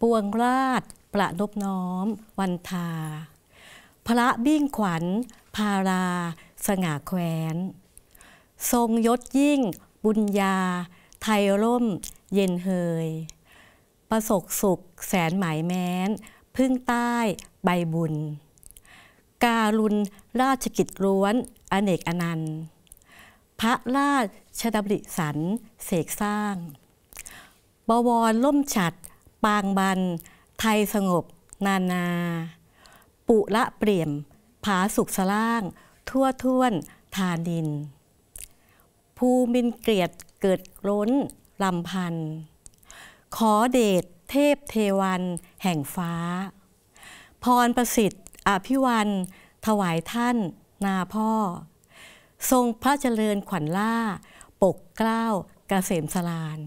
ปวงราชประนบน้อมวันทา พระบิ่งขวัญพาราสง่าแขวน ทรงยศยิ่งบุญญา ไทยร่มเย็นเฮย ประสบสุขแสนหมายแม้น พึ่งใต้ใบบุญ การุณราชกิจล้วนอเนกอนันต์ พระราชดำริสันเสกสร้าง บวรล่มฉัดปางบันไทยสงบนานา ปุระเปลี่ยม ผาสุขสล่าง ทั่วท่วนทานินภูมินเกลียดเกิดล้น ลำพันขอเดชเทพเทวัน แห่งฟ้า พรประสิทธิ์อภิวัน ถวายท่าน นาพ่อ ทรงพระเจริญขวัญล่า ปกเกล้าเกษมสลาน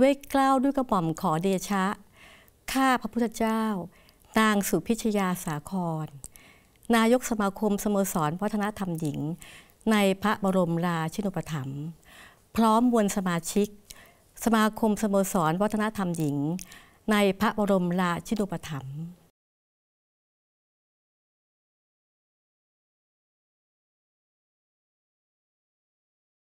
ด้วยกล้าวด้วยกระหม่อมขอเดชะข้าพระพุทธเจ้านางสุพิชยาสาคร นายกสมาคมสโมสรพัฒนธรรมหญิง ในพระบรมราชินูปถัมภ์พร้อมมวลสมาชิก สมาคมสโมสรวัฒนธรรมหญิง ในพระบรมราชินูปถัมภ์